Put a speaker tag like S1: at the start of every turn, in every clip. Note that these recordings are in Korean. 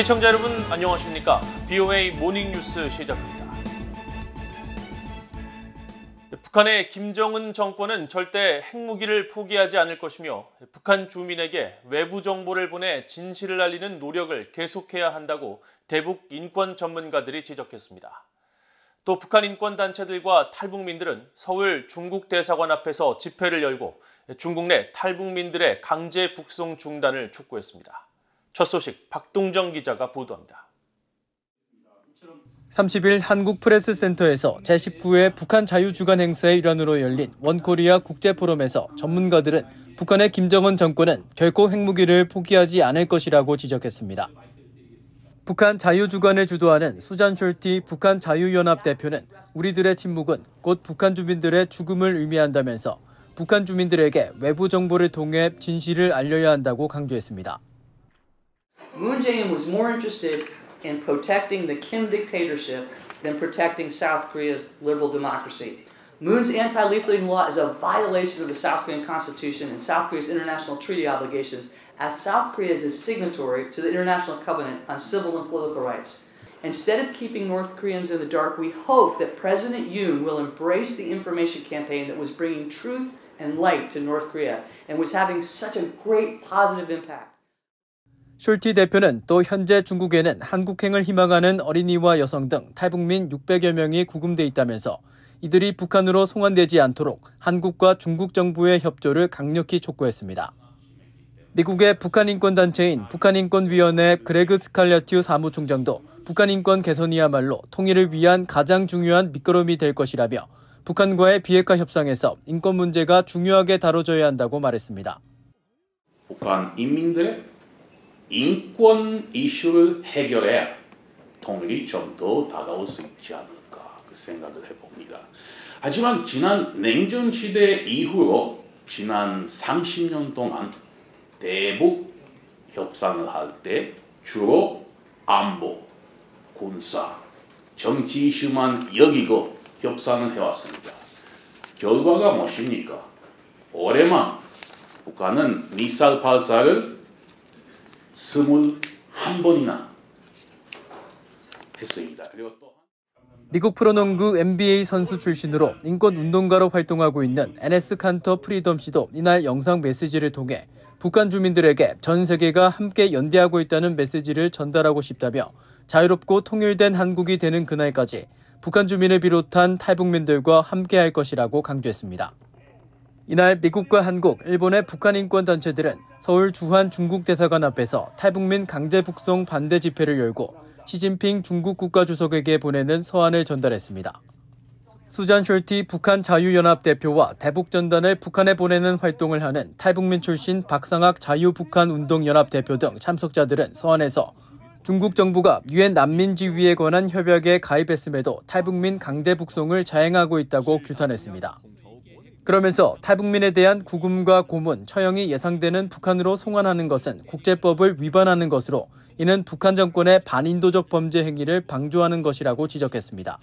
S1: 시청자 여러분 안녕하십니까? BOA 모닝뉴스 시작합니다. 북한의 김정은 정권은 절대 핵무기를 포기하지 않을 것이며 북한 주민에게 외부 정보를 보내 진실을 알리는 노력을 계속해야 한다고 대북 인권 전문가들이 지적했습니다. 또 북한 인권단체들과 탈북민들은 서울 중국 대사관 앞에서 집회를 열고 중국 내 탈북민들의 강제 북송 중단을 촉구했습니다. 첫 소식 박동정 기자가 보도합니다.
S2: 30일 한국프레스센터에서 제19회 북한 자유주간 행사의 일환으로 열린 원코리아 국제포럼에서 전문가들은 북한의 김정은 정권은 결코 핵무기를 포기하지 않을 것이라고 지적했습니다. 북한 자유주간을 주도하는 수잔 숄티 북한 자유연합 대표는 우리들의 침묵은 곧 북한 주민들의 죽음을 의미한다면서 북한 주민들에게 외부 정보를 통해 진실을 알려야 한다고 강조했습니다. Moon Jae-in was more interested in protecting the Kim dictatorship than protecting South Korea's liberal democracy. Moon's anti-lethal law is a violation of the South Korean constitution and South Korea's international treaty obligations, as South Korea is a signatory to the International Covenant on Civil and Political Rights. Instead of keeping North Koreans in the dark, we hope that President Yoon will embrace the information campaign that was bringing truth and light to North Korea and was having such a great positive impact. 슐티 대표는 또 현재 중국에는 한국행을 희망하는 어린이와 여성 등 탈북민 600여 명이 구금돼 있다면서 이들이 북한으로 송환되지 않도록 한국과 중국 정부의 협조를 강력히 촉구했습니다. 미국의 북한인권단체인 북한인권위원회 그레그 스칼려튜 사무총장도 북한인권 개선이야말로 통일을 위한 가장 중요한 밑거름이 될 것이라며 북한과의 비핵화 협상에서 인권 문제가 중요하게 다뤄져야 한다고 말했습니다.
S1: 북한 인민들의 인권 이슈를 해결해야 통일이 좀 더 다가올 수 있지 않을까 그 생각을 해봅니다. 하지만 지난 냉전 시대 이후로 지난 30년 동안 대북 협상을 할 때 주로 안보, 군사, 정치 이슈만 여기고 협상을 해왔습니다. 결과가 무엇입니까? 올해만 북한은 미사일 발사를 21번이나 했습니다. 그리고 또
S2: 미국 프로농구 NBA 선수 출신으로 인권운동가로 활동하고 있는 NS 칸터 프리덤 씨도 이날 영상 메시지를 통해 북한 주민들에게 전 세계가 함께 연대하고 있다는 메시지를 전달하고 싶다며 자유롭고 통일된 한국이 되는 그날까지 북한 주민을 비롯한 탈북민들과 함께할 것이라고 강조했습니다. 이날 미국과 한국, 일본의 북한 인권 단체들은 서울 주한 중국 대사관 앞에서 탈북민 강제 북송 반대 집회를 열고 시진핑 중국 국가주석에게 보내는 서한을 전달했습니다. 수잔 숄티 북한 자유연합 대표와 대북 전단을 북한에 보내는 활동을 하는 탈북민 출신 박상학 자유북한 운동연합 대표 등 참석자들은 서한에서 중국 정부가 유엔 난민지위에 관한 협약에 가입했음에도 탈북민 강제 북송을 자행하고 있다고 규탄했습니다. 그러면서 탈북민에 대한 구금과 고문, 처형이 예상되는 북한으로 송환하는 것은 국제법을 위반하는 것으로 이는 북한 정권의 반인도적 범죄 행위를 방조하는 것이라고 지적했습니다.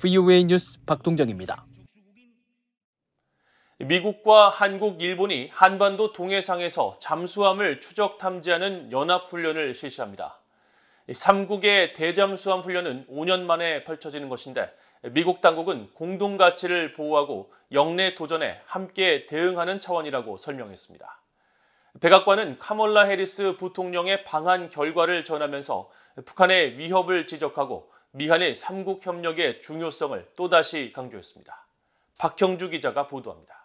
S2: VOA 뉴스 박동정입니다.
S1: 미국과 한국, 일본이 한반도 동해상에서 잠수함을 추적 탐지하는 연합훈련을 실시합니다. 3국의 대잠수함 훈련은 5년 만에 펼쳐지는 것인데 미국 당국은 공동 가치를 보호하고 영내 도전에 함께 대응하는 차원이라고 설명했습니다. 백악관은 카몰라 해리스 부통령의 방한 결과를 전하면서 북한의 위협을 지적하고 미한의 삼국 협력의 중요성을 또다시 강조했습니다. 박형주 기자가 보도합니다.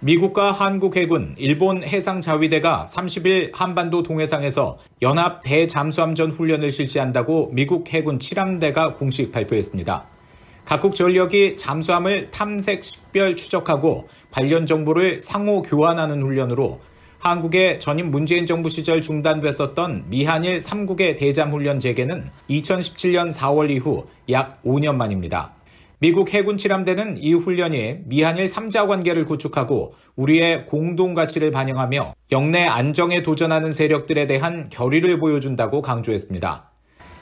S3: 미국과 한국 해군, 일본 해상자위대가 30일 한반도 동해상에서 연합 대잠수함전 훈련을 실시한다고 미국 해군 7함대가 공식 발표했습니다. 각국 전력이 잠수함을 탐색, 식별, 추적하고 관련 정보를 상호 교환하는 훈련으로 한국의 전임 문재인 정부 시절 중단됐었던 미한일 3국의 대잠훈련 재개는 2017년 4월 이후 약 5년 만입니다. 미국 해군 칠함대는 이 훈련이 미한일 3자 관계를 구축하고 우리의 공동 가치를 반영하며 영내 안정에 도전하는 세력들에 대한 결의를 보여준다고 강조했습니다.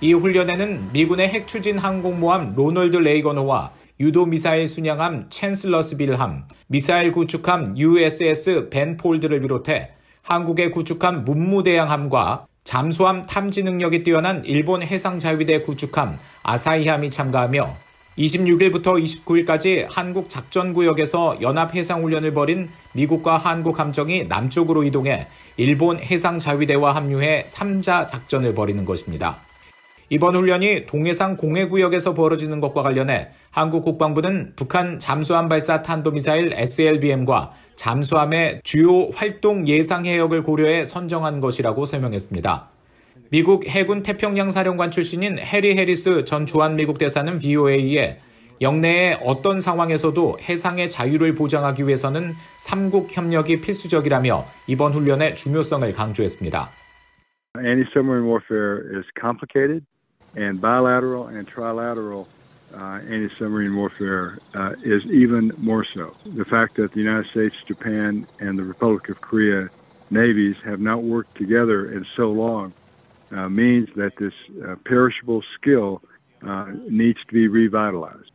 S3: 이 훈련에는 미군의 핵 추진 항공모함 로널드 레이건호와 유도 미사일 순양함 챈슬러스빌함, 미사일 구축함 USS 벤폴드를 비롯해 한국의 구축함 문무대양함과 잠수함 탐지 능력이 뛰어난 일본 해상자위대 구축함 아사히함이 참가하며 26일부터 29일까지 한국 작전구역에서 연합해상훈련을 벌인 미국과 한국 함정이 남쪽으로 이동해 일본 해상자위대와 합류해 3자 작전을 벌이는 것입니다. 이번 훈련이 동해상 공해구역에서 벌어지는 것과 관련해 한국 국방부는 북한 잠수함 발사 탄도미사일 SLBM과 잠수함의 주요 활동 예상 해역을 고려해 선정한 것이라고 설명했습니다. 미국 해군 태평양 사령관 출신인 해리 해리스 전 주한미국 대사는 VOA에 영내의 어떤 상황에서도 해상의 자유를 보장하기 위해서는 3국 협력이 필수적이라며 이번 훈련의 중요성을 강조했습니다.
S2: Anti-submarine warfare is complicated and bilateral and trilateral uh, anti-submarine warfare uh, is even more so. The fact that the United States, Japan, and the Republic of Korea navies have not worked together in so long Uh, means that this uh, perishable skill
S3: uh, needs to be revitalized.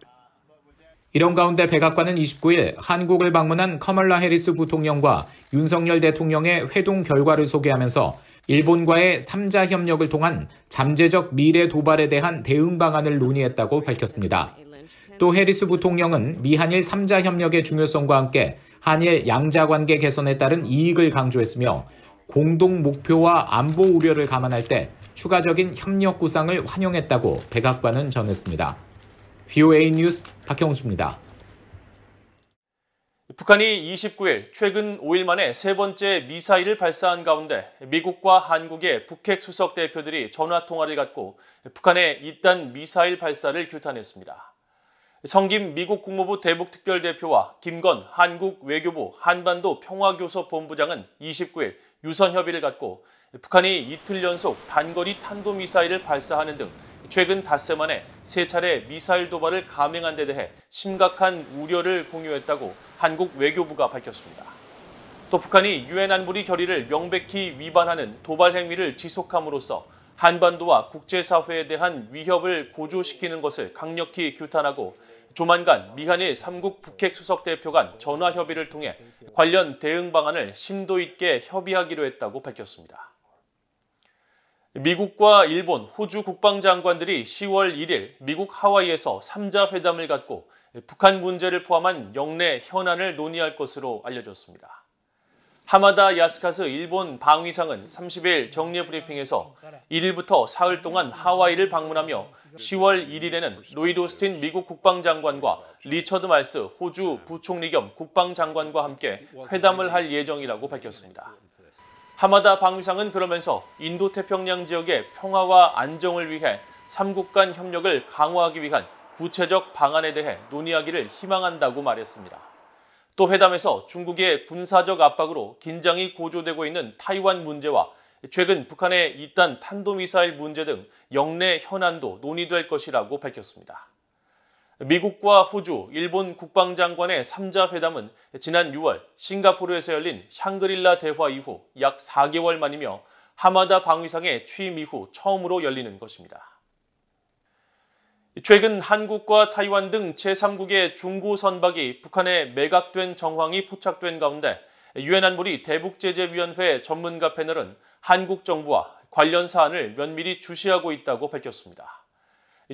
S3: 이런 가운데 백악관은 29일 한국을 방문한 커멀라 해리스 부통령과 윤석열 대통령의 회동 결과를 소개하면서 일본과의 3자 협력을 통한 잠재적 미래 도발에 대한 대응 방안을 논의했다고 밝혔습니다. 또 해리스 부통령은 미한일 3자 협력의 중요성과 함께 한일 양자 관계 개선에 따른 이익을 강조했으며 공동 목표와 안보 우려를 감안할 때 추가적인 협력 구상을 환영했다고 백악관은 전했습니다. VOA 뉴스 박형수입니다.
S1: 북한이 29일 최근 5일 만에 세 번째 미사일을 발사한 가운데 미국과 한국의 북핵 수석 대표들이 전화 통화를 갖고 북한의 이단 미사일 발사를 규탄했습니다. 성김 미국 국무부 대북특별대표와 김건 한국 외교부 한반도 평화교섭 본부장은 29일 유선 협의를 갖고 북한이 이틀 연속 단거리 탄도미사일을 발사하는 등 최근 닷새 만에 세 차례 미사일 도발을 감행한 데 대해 심각한 우려를 공유했다고 한국 외교부가 밝혔습니다. 또 북한이 유엔 안보리 결의를 명백히 위반하는 도발 행위를 지속함으로써 한반도와 국제사회에 대한 위협을 고조시키는 것을 강력히 규탄하고 조만간 미한이 3국 북핵 수석 대표 간 전화 협의를 통해 관련 대응 방안을 심도 있게 협의하기로 했다고 밝혔습니다. 미국과 일본, 호주 국방장관들이 10월 1일 미국 하와이에서 3자 회담을 갖고 북한 문제를 포함한 영내 현안을 논의할 것으로 알려졌습니다. 하마다 야스카스 일본 방위상은 30일 정례 브리핑에서 1일부터 사흘 동안 하와이를 방문하며 10월 1일에는 로이드 오스틴 미국 국방장관과 리처드 말스 호주 부총리 겸 국방장관과 함께 회담을 할 예정이라고 밝혔습니다. 하마다 방위상은 그러면서 인도태평양 지역의 평화와 안정을 위해 3국 간 협력을 강화하기 위한 구체적 방안에 대해 논의하기를 희망한다고 말했습니다. 또 회담에서 중국의 군사적 압박으로 긴장이 고조되고 있는 타이완 문제와 최근 북한의 잇단 탄도미사일 문제 등 영내 현안도 논의될 것이라고 밝혔습니다. 미국과 호주, 일본 국방장관의 3자 회담은 지난 6월 싱가포르에서 열린 샹그릴라 대화 이후 약 4개월 만이며 하마다 방위상의 취임 이후 처음으로 열리는 것입니다. 최근 한국과 타이완 등 제3국의 중고 선박이 북한에 매각된 정황이 포착된 가운데 유엔 안보리 대북제재위원회 전문가 패널은 한국 정부와 관련 사안을 면밀히 주시하고 있다고 밝혔습니다.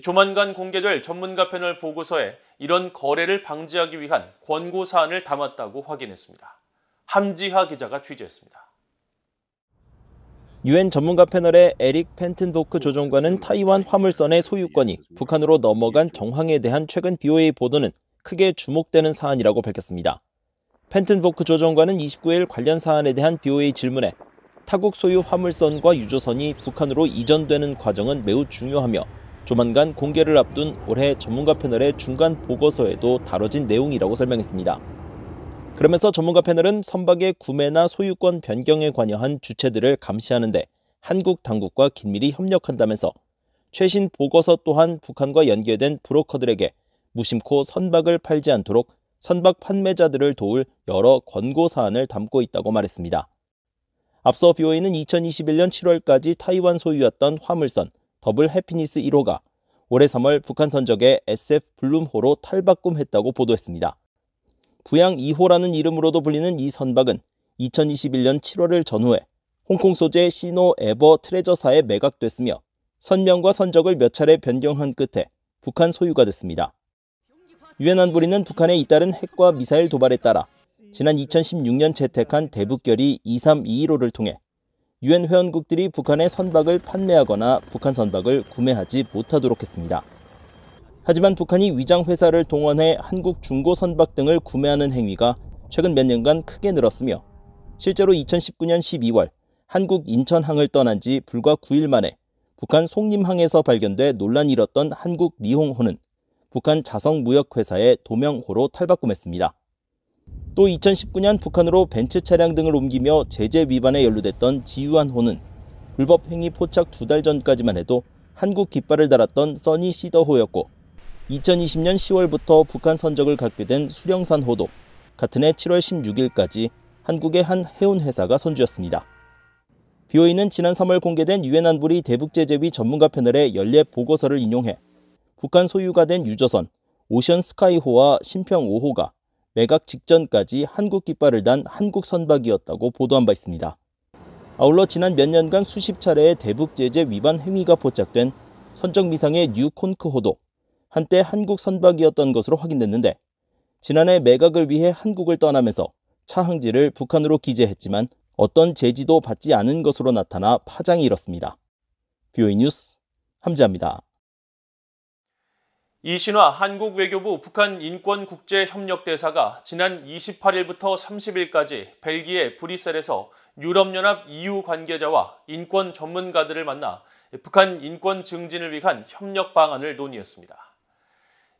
S1: 조만간 공개될 전문가 패널 보고서에 이런 거래를 방지하기 위한 권고 사안을 담았다고 확인했습니다. 함지하 기자가 취재했습니다.
S4: 유엔 전문가 패널의 에릭 펜튼도크 조정관은 타이완 화물선의 소유권이 북한으로 넘어간 정황에 대한 최근 BOA 보도는 크게 주목되는 사안이라고 밝혔습니다. 펜튼보크 조정관은 29일 관련 사안에 대한 BOA 질문에 타국 소유 화물선과 유조선이 북한으로 이전되는 과정은 매우 중요하며 조만간 공개를 앞둔 올해 전문가 패널의 중간 보고서에도 다뤄진 내용이라고 설명했습니다. 그러면서 전문가 패널은 선박의 구매나 소유권 변경에 관여한 주체들을 감시하는데 한국 당국과 긴밀히 협력한다면서 최신 보고서 또한 북한과 연계된 브로커들에게 무심코 선박을 팔지 않도록 선박 판매자들을 도울 여러 권고 사안을 담고 있다고 말했습니다. 앞서 비오이는 2021년 7월까지 타이완 소유였던 화물선 더블 해피니스 1호가 올해 3월 북한 선적의 SF 블룸호로 탈바꿈했다고 보도했습니다. 부양 2호라는 이름으로도 불리는 이 선박은 2021년 7월을 전후해 홍콩 소재 시노 에버 트레저사에 매각됐으며 선명과 선적을 몇 차례 변경한 끝에 북한 소유가 됐습니다. 유엔 안보리는 북한의 잇따른 핵과 미사일 도발에 따라 지난 2016년 채택한 대북결의 2321호를 통해 유엔 회원국들이 북한의 선박을 판매하거나 북한 선박을 구매하지 못하도록 했습니다. 하지만 북한이 위장 회사를 동원해 한국 중고 선박 등을 구매하는 행위가 최근 몇 년간 크게 늘었으며 실제로 2019년 12월 한국 인천항을 떠난 지 불과 9일 만에 북한 송림항에서 발견돼 논란이 일었던 한국 리홍호는 북한 자성무역회사의 도명호로 탈바꿈했습니다. 또 2019년 북한으로 벤츠 차량 등을 옮기며 제재 위반에 연루됐던 지유한호는 불법 행위 포착 두 달 전까지만 해도 한국 깃발을 달았던 써니 시더호였고 2020년 10월부터 북한 선적을 갖게 된 수령산 호도. 같은 해 7월 16일까지 한국의 한 해운 회사가 선주였습니다. BOE는 지난 3월 공개된 유엔 안보리 대북 제재비 전문가 패널의 연례 보고서를 인용해 북한 소유가 된 유조선 오션 스카이호와 신평 5호가 매각 직전까지 한국 깃발을 단 한국 선박이었다고 보도한 바 있습니다. 아울러 지난 몇 년간 수십 차례의 대북 제재 위반 행위가 포착된 선적 미상의 뉴 콘크호도 한때 한국 선박이었던 것으로 확인됐는데 지난해 매각을 위해 한국을 떠나면서 차항지를 북한으로 기재했지만 어떤 제지도 받지 않은 것으로 나타나 파장이 일었습니다. 뷰이 뉴스 함지아입니다.
S1: 이신화 한국 외교부 북한 인권국제협력대사가 지난 28일부터 30일까지 벨기에 브뤼셀에서 유럽연합 EU 관계자와 인권 전문가들을 만나 북한 인권 증진을 위한 협력 방안을 논의했습니다.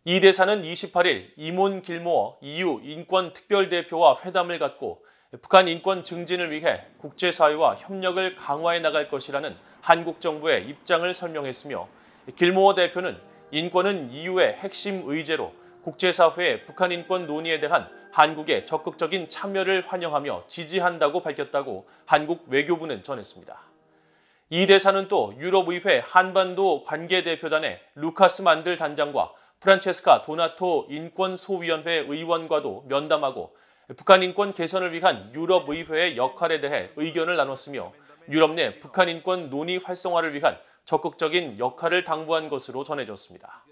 S1: 이 대사는 28일 이몬 길모어 EU 인권특별대표와 회담을 갖고 북한 인권 증진을 위해 국제사회와 협력을 강화해 나갈 것이라는 한국 정부의 입장을 설명했으며 길모어 대표는 인권은 EU의 핵심 의제로 국제사회의 북한 인권 논의에 대한 한국의 적극적인 참여를 환영하며 지지한다고 밝혔다고 한국 외교부는 전했습니다. 이 대사는 또 유럽의회 한반도 관계대표단의 루카스 만들 단장과 프란체스카 도나토 인권소위원회 의원과도 면담하고 북한 인권 개선을 위한 유럽의회의 역할에 대해 의견을 나눴으며 유럽 내 북한 인권 논의 활성화를 위한 적극적인 역할을 당부한 것으로 전해졌습니다.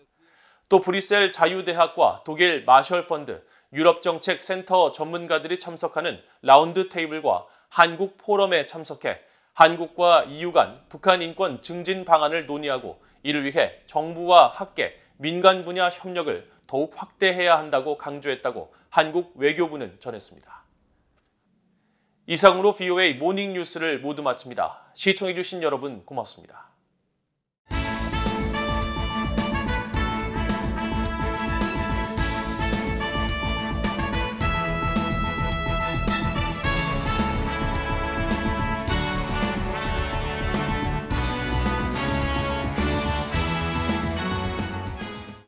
S1: 또 브뤼셀 자유대학과 독일 마셜펀드, 유럽정책센터 전문가들이 참석하는 라운드 테이블과 한국 포럼에 참석해 한국과 EU 간 북한 인권 증진 방안을 논의하고 이를 위해 정부와 학계, 민간 분야 협력을 더욱 확대해야 한다고 강조했다고 한국 외교부는 전했습니다. 이상으로 BOA 모닝뉴스를 모두 마칩니다. 시청해주신 여러분 고맙습니다.